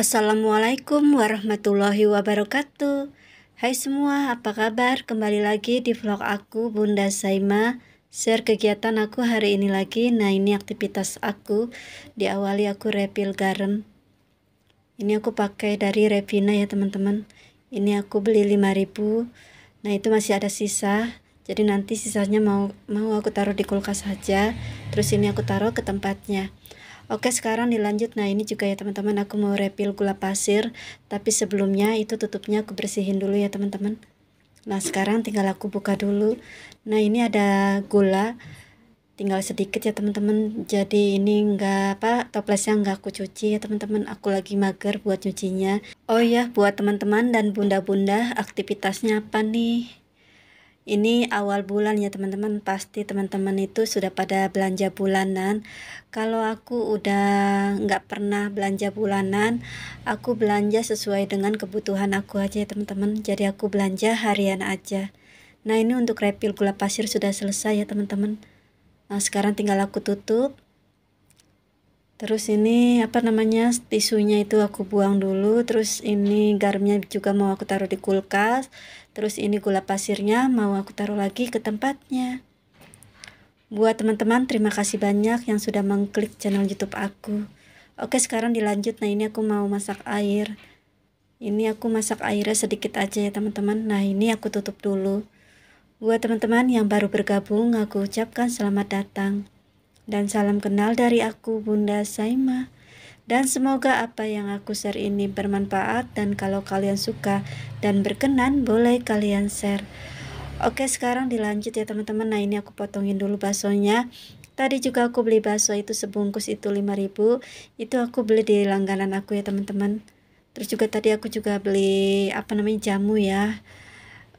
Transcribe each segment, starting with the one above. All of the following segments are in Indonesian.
Assalamualaikum warahmatullahi wabarakatuh Hai semua, apa kabar? Kembali lagi di vlog aku Bunda Saima Share kegiatan aku hari ini lagi Nah ini aktivitas aku Diawali aku refill garam Ini aku pakai dari Revina ya teman-teman Ini aku beli 5000 Nah itu masih ada sisa Jadi nanti sisanya mau, mau aku taruh di kulkas saja Terus ini aku taruh ke tempatnya Oke sekarang dilanjut nah ini juga ya teman-teman aku mau refill gula pasir tapi sebelumnya itu tutupnya aku bersihin dulu ya teman-teman nah sekarang tinggal aku buka dulu nah ini ada gula tinggal sedikit ya teman-teman jadi ini enggak apa toplesnya enggak aku cuci ya teman-teman aku lagi mager buat nyucinya oh ya buat teman-teman dan bunda-bunda aktivitasnya apa nih ini awal bulan ya teman-teman, pasti teman-teman itu sudah pada belanja bulanan. Kalau aku udah nggak pernah belanja bulanan, aku belanja sesuai dengan kebutuhan aku aja ya teman-teman. Jadi aku belanja harian aja. Nah ini untuk refill gula pasir sudah selesai ya teman-teman. Nah sekarang tinggal aku tutup terus ini apa namanya tisunya itu aku buang dulu terus ini garamnya juga mau aku taruh di kulkas terus ini gula pasirnya mau aku taruh lagi ke tempatnya buat teman-teman terima kasih banyak yang sudah mengklik channel youtube aku oke sekarang dilanjut nah ini aku mau masak air ini aku masak airnya sedikit aja ya teman-teman nah ini aku tutup dulu buat teman-teman yang baru bergabung aku ucapkan selamat datang dan salam kenal dari aku Bunda Saima. Dan semoga apa yang aku share ini bermanfaat dan kalau kalian suka dan berkenan boleh kalian share. Oke sekarang dilanjut ya teman-teman. Nah ini aku potongin dulu baksonya. Tadi juga aku beli bakso itu sebungkus itu 5000 Itu aku beli di langganan aku ya teman-teman. Terus juga tadi aku juga beli apa namanya jamu ya.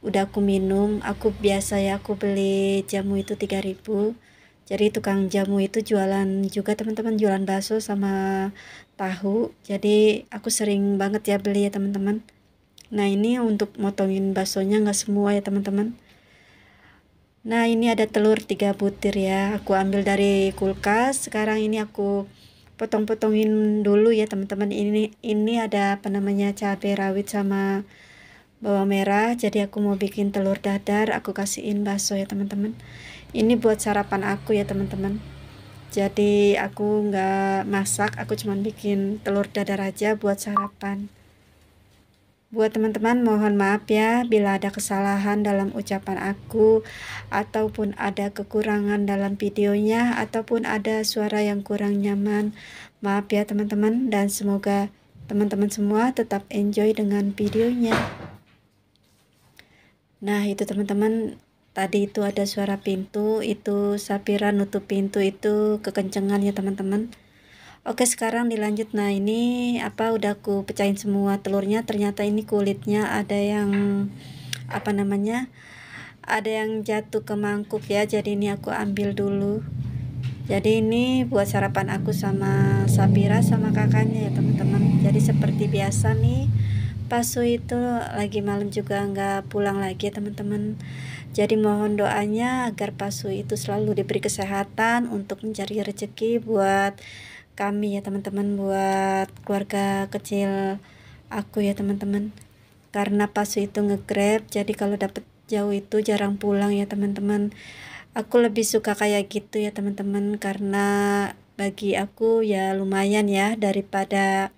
Udah aku minum. Aku biasa ya aku beli jamu itu 3000 jadi tukang jamu itu jualan juga teman-teman jualan bakso sama tahu jadi aku sering banget ya beli ya teman-teman nah ini untuk motongin baksonya nggak semua ya teman-teman nah ini ada telur 3 butir ya aku ambil dari kulkas sekarang ini aku potong-potongin dulu ya teman-teman ini ini ada apa namanya cabai rawit sama bawang merah jadi aku mau bikin telur dadar aku kasihin bakso ya teman-teman ini buat sarapan aku ya teman-teman jadi aku nggak masak aku cuman bikin telur dadar aja buat sarapan Buat teman-teman mohon maaf ya bila ada kesalahan dalam ucapan aku ataupun ada kekurangan dalam videonya ataupun ada suara yang kurang nyaman. Maaf ya teman-teman dan semoga teman-teman semua tetap enjoy dengan videonya. Nah, itu teman-teman tadi itu ada suara pintu itu Sapira nutup pintu itu kekencengan ya teman-teman Oke sekarang dilanjut nah ini apa udah aku pecahin semua telurnya ternyata ini kulitnya ada yang apa namanya ada yang jatuh ke mangkuk ya jadi ini aku ambil dulu jadi ini buat sarapan aku sama Sapira sama kakaknya ya teman-teman jadi seperti biasa nih Pasu itu lagi malam juga nggak pulang lagi ya teman-teman jadi mohon doanya agar Pasu itu selalu diberi kesehatan untuk mencari rezeki buat kami ya teman-teman buat keluarga kecil aku ya teman-teman karena Pasu itu ngegrab jadi kalau dapat jauh itu jarang pulang ya teman-teman aku lebih suka kayak gitu ya teman-teman karena bagi aku ya lumayan ya daripada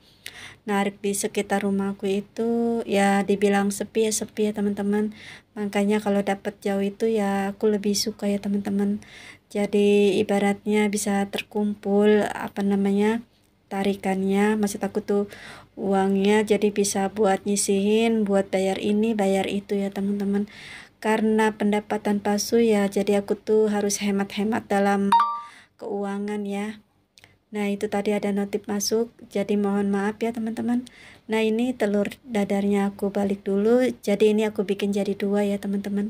narik di sekitar rumahku itu ya dibilang sepi ya sepi ya teman-teman makanya kalau dapat jauh itu ya aku lebih suka ya teman-teman jadi ibaratnya bisa terkumpul apa namanya tarikannya maksud aku tuh uangnya jadi bisa buat nyisihin buat bayar ini bayar itu ya teman-teman karena pendapatan palsu ya jadi aku tuh harus hemat-hemat dalam keuangan ya Nah itu tadi ada notif masuk jadi mohon maaf ya teman-teman Nah ini telur dadarnya aku balik dulu jadi ini aku bikin jadi dua ya teman-teman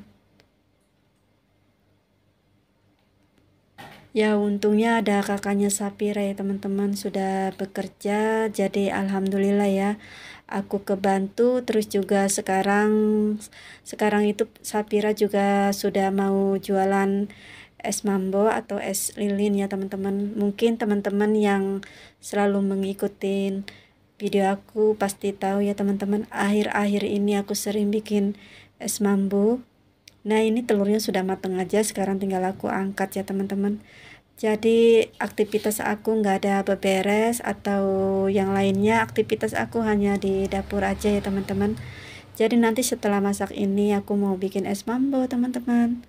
Ya untungnya ada kakaknya Sapira ya teman-teman sudah bekerja jadi alhamdulillah ya aku kebantu terus juga sekarang sekarang itu Sapira juga sudah mau jualan es mambo atau es lilin ya teman-teman mungkin teman-teman yang selalu mengikuti video aku pasti tahu ya teman-teman akhir-akhir ini aku sering bikin es mambo nah ini telurnya sudah matang aja sekarang tinggal aku angkat ya teman-teman jadi aktivitas aku nggak ada beberes atau yang lainnya aktivitas aku hanya di dapur aja ya teman-teman jadi nanti setelah masak ini aku mau bikin es mambo teman-teman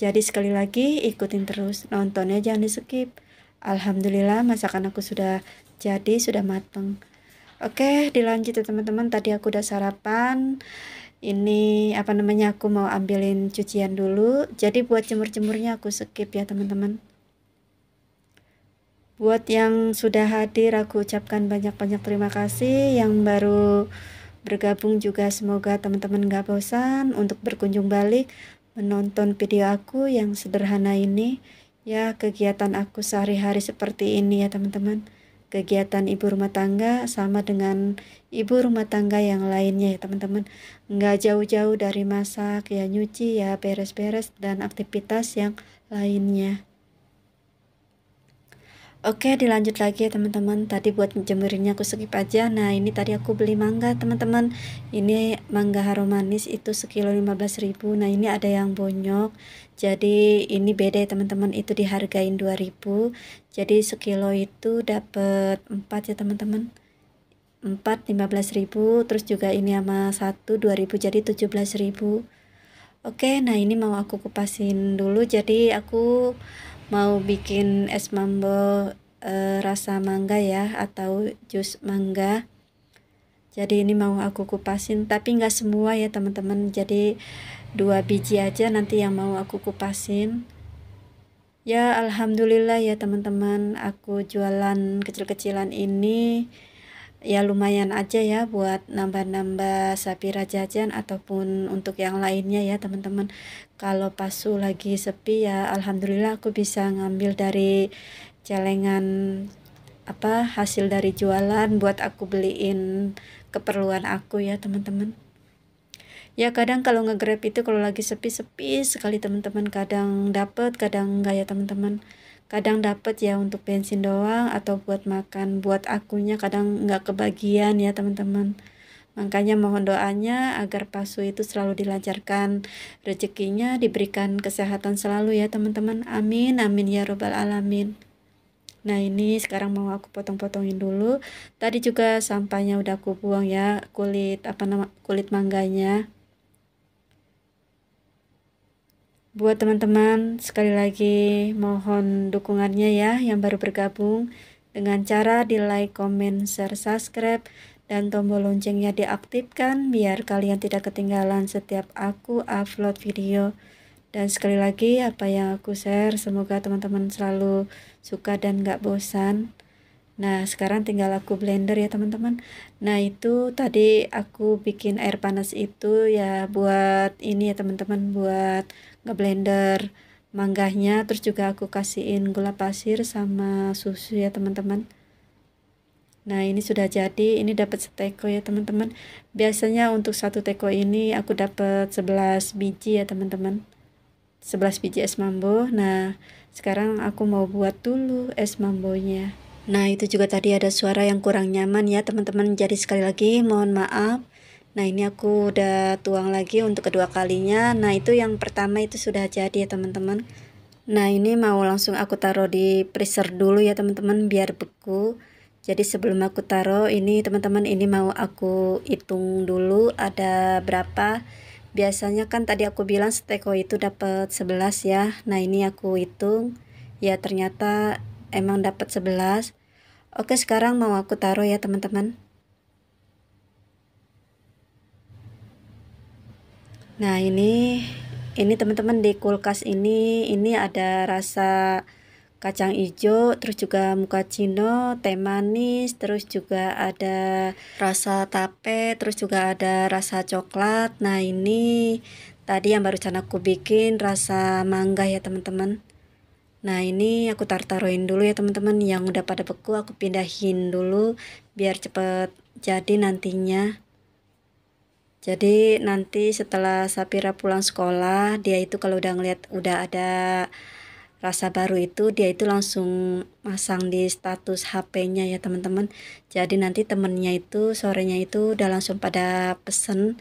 jadi sekali lagi ikutin terus, nontonnya jangan di skip. Alhamdulillah masakan aku sudah jadi, sudah mateng. Oke, dilanjut ya teman-teman. Tadi aku udah sarapan. Ini apa namanya aku mau ambilin cucian dulu. Jadi buat jemur-jemurnya aku skip ya teman-teman. Buat yang sudah hadir aku ucapkan banyak-banyak terima kasih. Yang baru bergabung juga semoga teman-teman gak bosan untuk berkunjung balik menonton video aku yang sederhana ini. Ya, kegiatan aku sehari-hari seperti ini ya teman-teman. Kegiatan ibu rumah tangga sama dengan ibu rumah tangga yang lainnya ya teman-teman. Nggak jauh-jauh dari masak, ya nyuci, ya beres-beres, dan aktivitas yang lainnya. Oke dilanjut lagi ya teman-teman Tadi buat jemurinnya aku skip aja Nah ini tadi aku beli mangga teman-teman Ini mangga harum manis itu sekilo ribu. Nah ini ada yang bonyok Jadi ini beda ya teman-teman Itu dihargain ribu. Jadi sekilo itu dapat 4 ya teman-teman 4 ribu. Terus juga ini sama 1 ribu. Jadi ribu. Oke nah ini mau aku kupasin dulu Jadi aku mau bikin es mambo e, eh, rasa mangga ya atau jus mangga jadi ini mau aku kupasin tapi nggak semua ya teman-teman jadi dua biji aja nanti yang mau aku kupasin ya alhamdulillah ya teman-teman aku jualan kecil-kecilan ini ya lumayan aja ya buat nambah-nambah sapira jajan ataupun untuk yang lainnya ya teman-teman kalau pasu lagi sepi ya alhamdulillah aku bisa ngambil dari celengan apa hasil dari jualan buat aku beliin keperluan aku ya teman-teman ya kadang kalau ngegrab itu kalau lagi sepi-sepi sekali teman-teman kadang dapet kadang enggak ya teman-teman kadang dapat ya untuk bensin doang atau buat makan buat akunya kadang nggak kebagian ya teman-teman makanya mohon doanya agar pasu itu selalu dilancarkan rezekinya diberikan kesehatan selalu ya teman-teman amin amin ya robbal alamin Nah ini sekarang mau aku potong-potongin dulu. Tadi juga sampahnya udah aku buang ya kulit apa nama kulit mangganya. buat teman-teman sekali lagi mohon dukungannya ya yang baru bergabung dengan cara di like, comment, share, subscribe dan tombol loncengnya diaktifkan biar kalian tidak ketinggalan setiap aku upload video dan sekali lagi apa yang aku share semoga teman-teman selalu suka dan gak bosan Nah, sekarang tinggal aku blender ya, teman-teman. Nah, itu tadi aku bikin air panas itu ya buat ini ya, teman-teman, buat ngeblender mangganya Terus juga aku kasihin gula pasir sama susu ya, teman-teman. Nah, ini sudah jadi. Ini dapat seteko ya, teman-teman. Biasanya untuk satu teko ini aku dapat 11 biji ya, teman-teman. 11 biji es mambo. Nah, sekarang aku mau buat dulu es mambonya. Nah, itu juga tadi ada suara yang kurang nyaman ya, teman-teman. Jadi sekali lagi mohon maaf. Nah, ini aku udah tuang lagi untuk kedua kalinya. Nah, itu yang pertama itu sudah jadi ya, teman-teman. Nah, ini mau langsung aku taruh di freezer dulu ya, teman-teman, biar beku. Jadi sebelum aku taruh ini, teman-teman, ini mau aku hitung dulu ada berapa. Biasanya kan tadi aku bilang steko itu dapat 11 ya. Nah, ini aku hitung. Ya, ternyata emang dapat 11 Oke, sekarang mau aku taruh ya, teman-teman. Nah, ini ini teman-teman di kulkas ini ini ada rasa kacang hijau, terus juga muka mukacino, teh manis, terus juga ada rasa tape, terus juga ada rasa coklat. Nah, ini tadi yang baru aku bikin rasa mangga ya, teman-teman. Nah ini aku taruh dulu ya teman-teman yang udah pada beku aku pindahin dulu biar cepet jadi nantinya. Jadi nanti setelah Sapira pulang sekolah dia itu kalau udah ngeliat udah ada rasa baru itu dia itu langsung masang di status HP-nya ya teman-teman. Jadi nanti temennya itu sorenya itu udah langsung pada pesen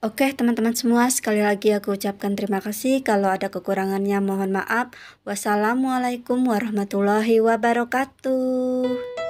Oke teman-teman semua sekali lagi aku ucapkan terima kasih kalau ada kekurangannya mohon maaf wassalamualaikum warahmatullahi wabarakatuh